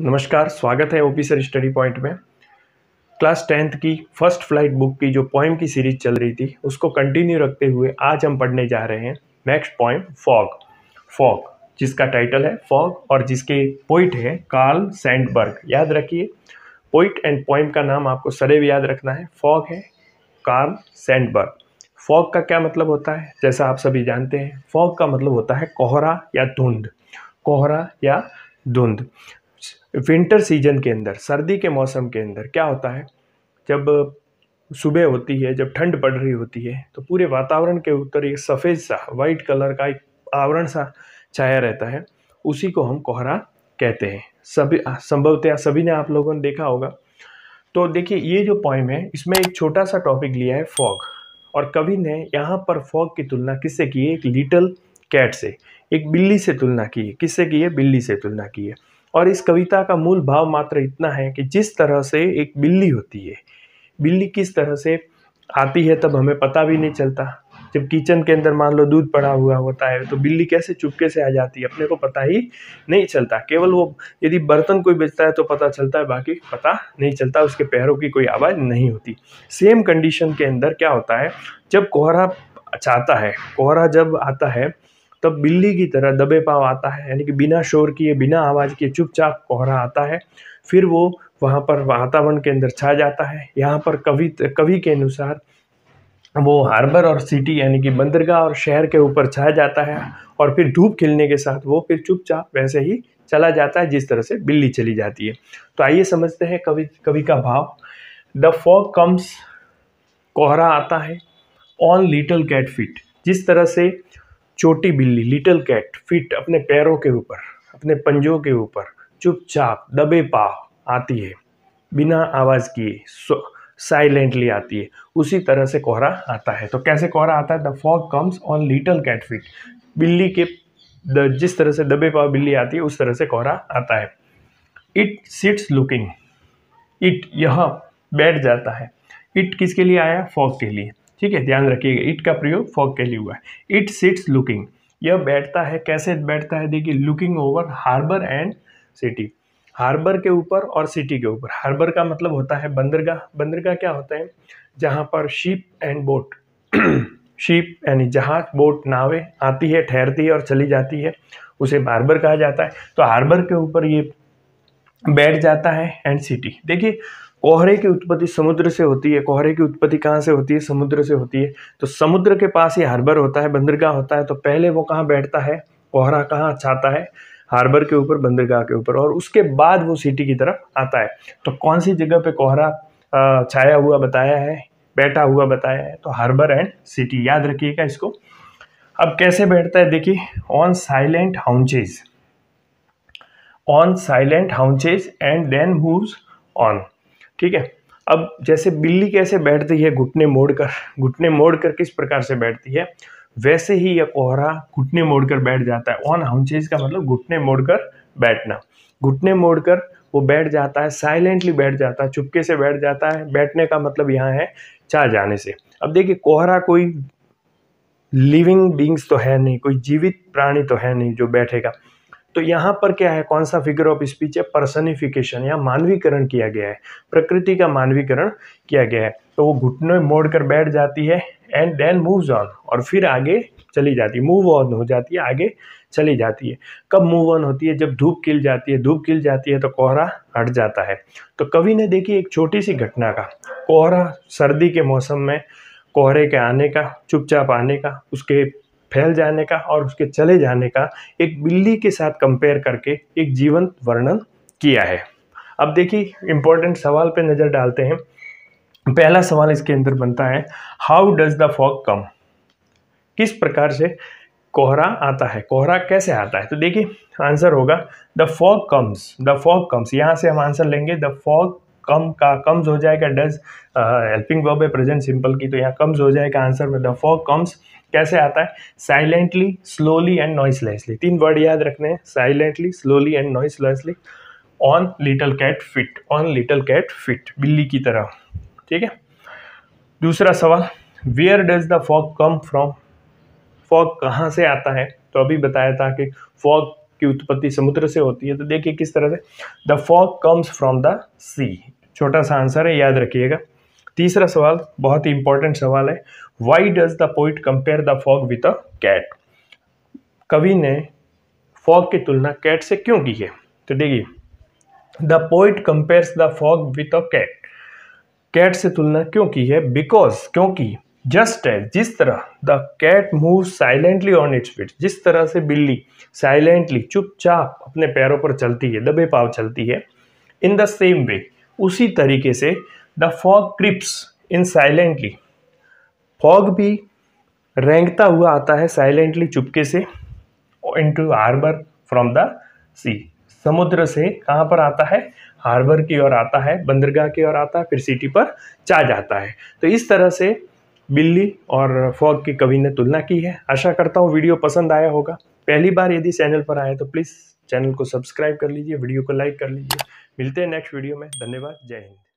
नमस्कार स्वागत है ओपी सर स्टडी पॉइंट में क्लास टेंथ की फर्स्ट फ्लाइट बुक की जो पोइम की सीरीज चल रही थी उसको कंटिन्यू रखते हुए आज हम पढ़ने जा रहे हैं नेक्स्ट पॉइंट फॉग फॉग जिसका टाइटल है फॉग और जिसके पोइट है कार्ल सैंडबर्ग याद रखिए पोइट एंड पोइम का नाम आपको सदैव याद रखना है फॉग है कार्ल सैंडबर्ग फॉग का क्या मतलब होता है जैसा आप सभी जानते हैं फॉग का मतलब होता है कोहरा या धुंध कोहरा या धुंध विंटर सीजन के अंदर सर्दी के मौसम के अंदर क्या होता है जब सुबह होती है जब ठंड पड़ रही होती है तो पूरे वातावरण के ऊपर एक सफ़ेद सा वाइट कलर का एक आवरण सा छाया रहता है उसी को हम कोहरा कहते हैं सभी संभवतया सभी ने आप लोगों ने देखा होगा तो देखिए ये जो पॉइम है इसमें एक छोटा सा टॉपिक लिया है फॉग और कवि ने यहाँ पर फॉग की तुलना किससे की है एक लिटल कैट से एक बिल्ली से तुलना की है किससे की है बिल्ली से तुलना की है और इस कविता का मूल भाव मात्र इतना है कि जिस तरह से एक बिल्ली होती है बिल्ली किस तरह से आती है तब हमें पता भी नहीं चलता जब किचन के अंदर मान लो दूध पड़ा हुआ होता है तो बिल्ली कैसे चुपके से आ जाती है अपने को पता ही नहीं चलता केवल वो यदि बर्तन कोई बेचता है तो पता चलता है बाकी पता नहीं चलता उसके पैरों की कोई आवाज़ नहीं होती सेम कंडीशन के अंदर क्या होता है जब कोहरा चाहता है कोहरा जब आता है तब बिल्ली की तरह दबे पाव आता है यानी कि बिना शोर किए बिना आवाज़ किए चुपचाप कोहरा आता है फिर वो वहाँ पर वातावरण के अंदर छा जाता है यहाँ पर कवि कवि के अनुसार वो हार्बर और सिटी यानी कि बंदरगाह और शहर के ऊपर छा जाता है और फिर धूप खिलने के साथ वो फिर चुपचाप वैसे ही चला जाता है जिस तरह से बिल्ली चली जाती है तो आइए समझते हैं कवि कवि का भाव द फॉग कम्स कोहरा आता है ऑन लिटल कैट फिट जिस तरह से छोटी बिल्ली लिटिल कैट फिट अपने पैरों के ऊपर अपने पंजों के ऊपर चुपचाप दबे पाव आती है बिना आवाज़ किए साइलेंटली आती है उसी तरह से कोहरा आता है तो कैसे कोहरा आता है the fog comes on little cat feet बिल्ली के द जिस तरह से दबे पाव बिल्ली आती है उस तरह से कोहरा आता है इट सिट्स लुकिंग इट यह बैठ जाता है इट किसके लिए आया फॉग के लिए ठीक है ध्यान रखिएगा इट का प्रयोग फॉग के लिए हुआ है इट सिट्स लुकिंग यह बैठता है कैसे बैठता है देखिए looking over harbour and city harbour के ऊपर और सिटी के ऊपर हार्बर का मतलब होता है बंदरगाह बंदरगाह क्या होता है जहाँ पर शिप एंड बोट शिप यानी जहाज बोट नावें आती है ठहरती है और चली जाती है उसे हार्बर कहा जाता है तो हार्बर के ऊपर ये बैठ जाता है एंड सिटी देखिए कोहरे की उत्पत्ति समुद्र से होती है कोहरे की उत्पत्ति कहाँ से होती है समुद्र से होती है तो समुद्र के पास ही हार्बर होता है बंदरगाह होता है तो पहले वो कहाँ बैठता है कोहरा कहाँ छाता है हार्बर के ऊपर बंदरगाह के ऊपर और उसके बाद वो सिटी की तरफ आता है तो कौन सी जगह पे कोहरा छाया हुआ बताया है बैठा हुआ बताया है तो हार्बर एंड सिटी याद रखिएगा इसको अब कैसे बैठता है देखिए on silent haunches on silent haunches and then move on ठीक है अब जैसे बिल्ली कैसे बैठती है घुटने मोड़ कर घुटने मोड़ कर किस प्रकार से बैठती है वैसे ही यह कोहरा घुटने मोड़ कर बैठ जाता है ऑन चीज का मतलब घुटने मोड़ कर बैठना घुटने मोड़ कर वो बैठ जाता है साइलेंटली बैठ जाता है चुपके से बैठ जाता है बैठने का मतलब यहाँ है चाह जाने से अब देखिए कोहरा कोई लिविंग बींग्स तो है नहीं कोई जीवित प्राणी तो है नहीं जो बैठेगा तो यहाँ पर क्या है कौन सा फिगर ऑफ स्पीच है पर्सनिफिकेशन या मानवीकरण किया गया है प्रकृति का मानवीकरण किया गया है तो वो घुटने मोड़ कर बैठ जाती है एंड देन मूव्स ऑन और फिर आगे चली जाती है मूव ऑन हो जाती है आगे चली जाती है कब मूव ऑन होती है जब धूप खिल जाती है धूप खिल जाती है तो कोहरा हट जाता है तो कवि ने देखी एक छोटी सी घटना का कोहरा सर्दी के मौसम में कोहरे के आने का चुपचाप आने का उसके फैल जाने का और उसके चले जाने का एक बिल्ली के साथ कंपेयर करके एक जीवंत वर्णन किया है अब देखिए इंपॉर्टेंट सवाल पे नज़र डालते हैं पहला सवाल इसके अंदर बनता है how does the fog come किस प्रकार से कोहरा आता है कोहरा कैसे आता है तो देखिए आंसर होगा the fog comes the fog comes यहाँ से हम आंसर लेंगे द फॉग कम का कम्स हो जाएगा डज हेल्पिंग वर्ब है प्रेजेंट सिंपल की तो यहाँ कम्स हो जाएगा आंसर में द फॉर कम्स कैसे आता है साइलेंटली स्लोली एंड नॉइसलेसली तीन वर्ड याद रखने हैं silently slowly and noiselessly on little cat feet on little cat feet बिल्ली की तरह ठीक है दूसरा सवाल where does the fog come from fog कहाँ से आता है तो अभी बताया था कि फॉग की उत्पत्ति समुद्र से होती है तो देखिए किस तरह से the fog comes from the sea छोटा सा आंसर है याद रखिएगा तीसरा सवाल बहुत ही इंपॉर्टेंट सवाल है why does the poet compare the fog with a cat कवि ने फॉग की तुलना कैट से क्यों की है तो देखिए the poet compares the fog with a cat cat से तुलना क्यों की है बिकॉज क्योंकि जस्ट एज जिस तरह the cat move silently on its feet जिस तरह से बिल्ली साइलेंटली चुपचाप अपने पैरों पर चलती है दबे पाव चलती है इन द सेम वे उसी तरीके से the fog creeps in silently fog भी रेंगता हुआ आता है साइलेंटली चुपके से into harbour from the sea समुद्र से कहाँ पर आता है हार्बर की ओर आता है बंदरगाह की ओर आता है फिर सिटी पर चा जाता है तो इस तरह से बिल्ली और फॉग की कवि ने तुलना की है आशा करता हूँ वीडियो पसंद आया होगा पहली बार यदि चैनल पर आए तो प्लीज़ चैनल को सब्सक्राइब कर लीजिए वीडियो को लाइक कर लीजिए मिलते हैं नेक्स्ट वीडियो में धन्यवाद जय हिंद